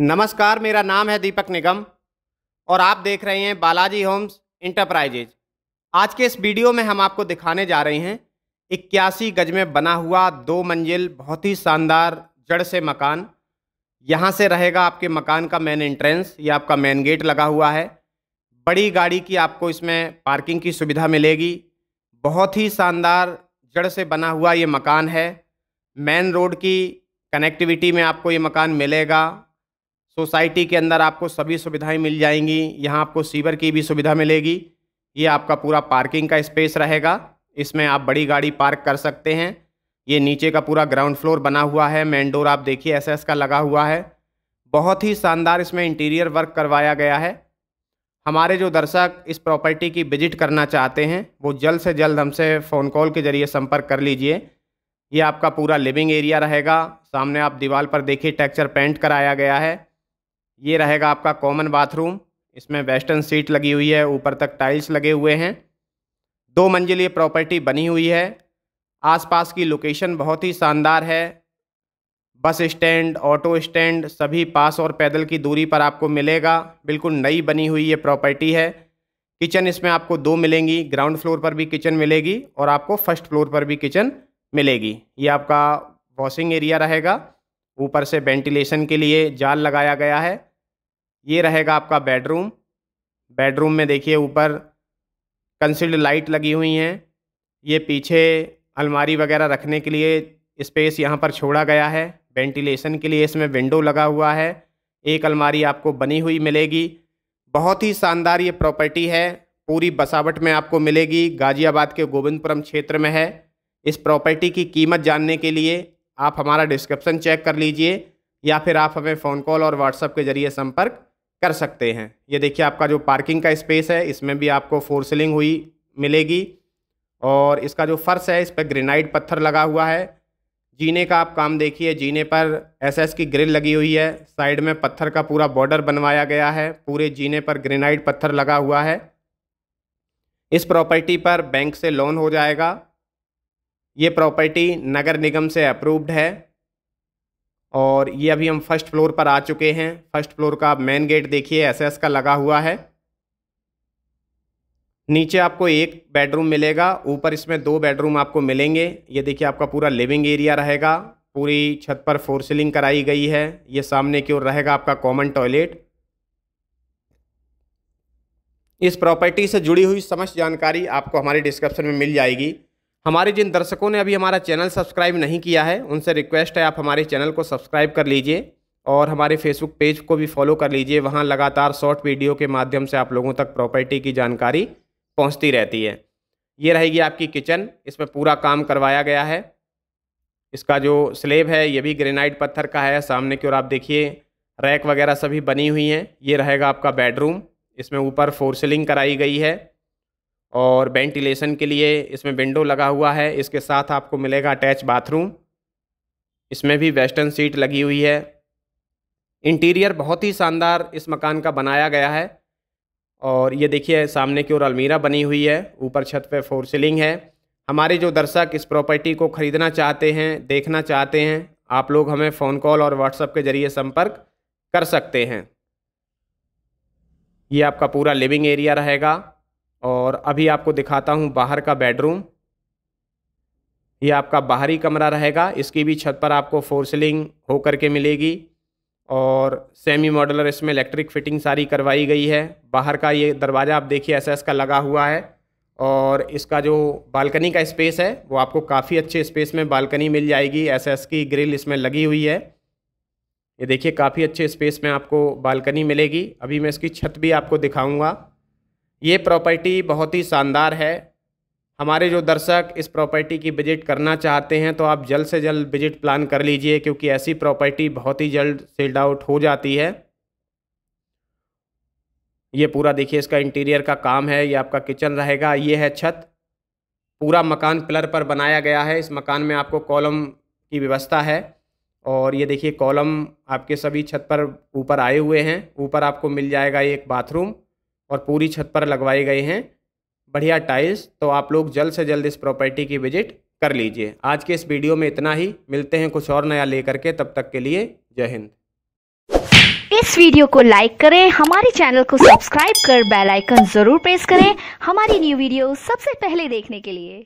नमस्कार मेरा नाम है दीपक निगम और आप देख रहे हैं बालाजी होम्स इंटरप्राइजेज आज के इस वीडियो में हम आपको दिखाने जा रहे हैं इक्यासी गज में बना हुआ दो मंजिल बहुत ही शानदार जड़ से मकान यहाँ से रहेगा आपके मकान का मेन एंट्रेंस या आपका मेन गेट लगा हुआ है बड़ी गाड़ी की आपको इसमें पार्किंग की सुविधा मिलेगी बहुत ही शानदार जड़ से बना हुआ ये मकान है मेन रोड की कनेक्टिविटी में आपको ये मकान मिलेगा सोसाइटी के अंदर आपको सभी सुविधाएं मिल जाएंगी यहाँ आपको सीवर की भी सुविधा मिलेगी ये आपका पूरा पार्किंग का स्पेस रहेगा इसमें आप बड़ी गाड़ी पार्क कर सकते हैं ये नीचे का पूरा ग्राउंड फ्लोर बना हुआ है मेन डोर आप देखिए एसएस का लगा हुआ है बहुत ही शानदार इसमें इंटीरियर वर्क करवाया गया है हमारे जो दर्शक इस प्रॉपर्टी की विजिट करना चाहते हैं वो जल्द से जल्द हमसे फ़ोन कॉल के ज़रिए संपर्क कर लीजिए ये आपका पूरा लिविंग एरिया रहेगा सामने आप दीवार पर देखिए टेक्चर पेंट कराया गया है ये रहेगा आपका कॉमन बाथरूम इसमें वेस्टर्न सीट लगी हुई है ऊपर तक टाइल्स लगे हुए हैं दो मंजिल ये प्रॉपर्टी बनी हुई है आसपास की लोकेशन बहुत ही शानदार है बस स्टैंड ऑटो स्टैंड सभी पास और पैदल की दूरी पर आपको मिलेगा बिल्कुल नई बनी हुई ये प्रॉपर्टी है किचन इसमें आपको दो मिलेंगी ग्राउंड फ्लोर पर भी किचन मिलेगी और आपको फर्स्ट फ्लोर पर भी किचन मिलेगी ये आपका वॉशिंग एरिया रहेगा ऊपर से वेंटिलेशन के लिए जाल लगाया गया है ये रहेगा आपका बेडरूम बेडरूम में देखिए ऊपर कंसिल्ड लाइट लगी हुई हैं ये पीछे अलमारी वगैरह रखने के लिए स्पेस यहाँ पर छोड़ा गया है वेंटिलेशन के लिए इसमें विंडो लगा हुआ है एक अलमारी आपको बनी हुई मिलेगी बहुत ही शानदार ये प्रॉपर्टी है पूरी बसावट में आपको मिलेगी गाज़ियाबाद के गोविंदपुरम क्षेत्र में है इस प्रॉपर्टी की कीमत जानने के लिए आप हमारा डिस्क्रिप्शन चेक कर लीजिए या फिर आप हमें फ़ोन कॉल और व्हाट्सएप के ज़रिए संपर्क कर सकते हैं ये देखिए आपका जो पार्किंग का स्पेस है इसमें भी आपको फोर सीलिंग हुई मिलेगी और इसका जो फर्श है इस पर ग्रेनाइट पत्थर लगा हुआ है जीने का आप काम देखिए जीने पर एसएस की ग्रिल लगी हुई है साइड में पत्थर का पूरा बॉर्डर बनवाया गया है पूरे जीने पर ग्रेनाइट पत्थर लगा हुआ है इस प्रॉपर्टी पर बैंक से लोन हो जाएगा ये प्रॉपर्टी नगर निगम से अप्रूव्ड है और ये अभी हम फर्स्ट फ्लोर पर आ चुके हैं फर्स्ट फ्लोर का आप मेन गेट देखिए एसएस का लगा हुआ है नीचे आपको एक बेडरूम मिलेगा ऊपर इसमें दो बेडरूम आपको मिलेंगे ये देखिए आपका पूरा लिविंग एरिया रहेगा पूरी छत पर फोर सीलिंग कराई गई है ये सामने की ओर रहेगा आपका कॉमन टॉयलेट इस प्रॉपर्टी से जुड़ी हुई समस्त जानकारी आपको हमारे डिस्क्रिप्शन में मिल जाएगी हमारे जिन दर्शकों ने अभी हमारा चैनल सब्सक्राइब नहीं किया है उनसे रिक्वेस्ट है आप हमारे चैनल को सब्सक्राइब कर लीजिए और हमारे फेसबुक पेज को भी फॉलो कर लीजिए वहाँ लगातार शॉर्ट वीडियो के माध्यम से आप लोगों तक प्रॉपर्टी की जानकारी पहुँचती रहती है ये रहेगी आपकी किचन इसमें पूरा काम करवाया गया है इसका जो स्लेब है ये भी ग्रेनाइट पत्थर का है सामने की ओर आप देखिए रैक वगैरह सभी बनी हुई हैं ये रहेगा आपका बेडरूम इसमें ऊपर फोर सीलिंग कराई गई है और वेंटिलेशन के लिए इसमें विंडो लगा हुआ है इसके साथ आपको मिलेगा अटैच बाथरूम इसमें भी वेस्टर्न सीट लगी हुई है इंटीरियर बहुत ही शानदार इस मकान का बनाया गया है और ये देखिए सामने की ओर अलमीरा बनी हुई है ऊपर छत पे फोर सीलिंग है हमारे जो दर्शक इस प्रॉपर्टी को ख़रीदना चाहते हैं देखना चाहते हैं आप लोग हमें फ़ोन कॉल और व्हाट्सअप के ज़रिए संपर्क कर सकते हैं ये आपका पूरा लिविंग एरिया रहेगा और अभी आपको दिखाता हूँ बाहर का बेडरूम ये आपका बाहरी कमरा रहेगा इसकी भी छत पर आपको फोर हो कर के मिलेगी और सेमी मॉडलर इसमें इलेक्ट्रिक फिटिंग सारी करवाई गई है बाहर का ये दरवाज़ा आप देखिए ऐसा का लगा हुआ है और इसका जो बालकनी का स्पेस है वो आपको काफ़ी अच्छे स्पेस में बालकनी मिल जाएगी एसएस की ग्रिल इसमें लगी हुई है ये देखिए काफ़ी अच्छे स्पेस में आपको बालकनी मिलेगी अभी मैं इसकी छत भी आपको दिखाऊंगा ये प्रॉपर्टी बहुत ही शानदार है हमारे जो दर्शक इस प्रॉपर्टी की विजिट करना चाहते हैं तो आप जल्द से जल्द विजिट प्लान कर लीजिए क्योंकि ऐसी प्रॉपर्टी बहुत ही जल्द सेल्ड आउट हो जाती है ये पूरा देखिए इसका इंटीरियर का काम है ये आपका किचन रहेगा ये है छत पूरा मकान पिलर पर बनाया गया है इस मकान में आपको कॉलम की व्यवस्था है और ये देखिए कॉलम आपके सभी छत पर ऊपर आए हुए हैं ऊपर आपको मिल जाएगा एक बाथरूम और पूरी छत पर लगवाए गए हैं बढ़िया टाइल्स तो आप लोग जल्द से जल्द इस प्रॉपर्टी की विजिट कर लीजिए आज के इस वीडियो में इतना ही मिलते हैं कुछ और नया लेकर के तब तक के लिए जय हिंद इस वीडियो को लाइक करें हमारे चैनल को सब्सक्राइब कर बेल आइकन जरूर प्रेस करें हमारी न्यू वीडियो सबसे पहले देखने के लिए